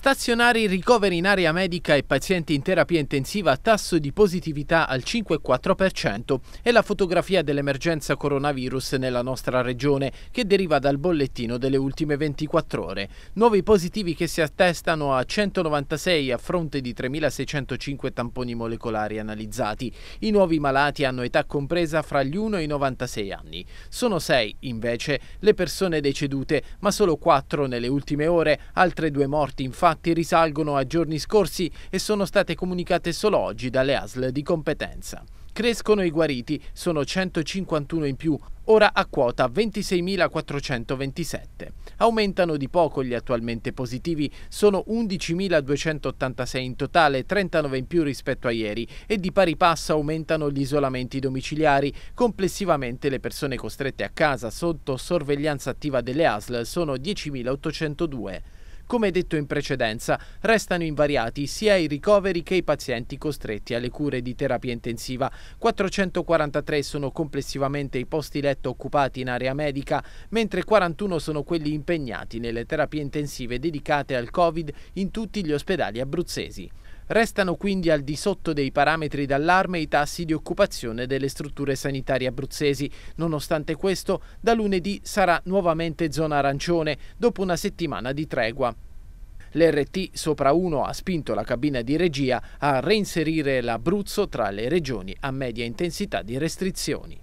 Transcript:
Stazionari, ricoveri in area medica e pazienti in terapia intensiva, a tasso di positività al 5,4% è la fotografia dell'emergenza coronavirus nella nostra regione che deriva dal bollettino delle ultime 24 ore. Nuovi positivi che si attestano a 196 a fronte di 3.605 tamponi molecolari analizzati. I nuovi malati hanno età compresa fra gli 1 e i 96 anni. Sono 6 invece le persone decedute, ma solo 4 nelle ultime ore, altre due morti in fase infatti risalgono a giorni scorsi e sono state comunicate solo oggi dalle ASL di competenza. Crescono i guariti, sono 151 in più, ora a quota 26.427. Aumentano di poco gli attualmente positivi, sono 11.286 in totale, 39 in più rispetto a ieri e di pari passo aumentano gli isolamenti domiciliari. Complessivamente le persone costrette a casa sotto sorveglianza attiva delle ASL sono 10.802. Come detto in precedenza, restano invariati sia i ricoveri che i pazienti costretti alle cure di terapia intensiva. 443 sono complessivamente i posti letto occupati in area medica, mentre 41 sono quelli impegnati nelle terapie intensive dedicate al Covid in tutti gli ospedali abruzzesi. Restano quindi al di sotto dei parametri d'allarme i tassi di occupazione delle strutture sanitarie abruzzesi. Nonostante questo, da lunedì sarà nuovamente zona arancione, dopo una settimana di tregua. L'RT sopra 1 ha spinto la cabina di regia a reinserire l'Abruzzo tra le regioni a media intensità di restrizioni.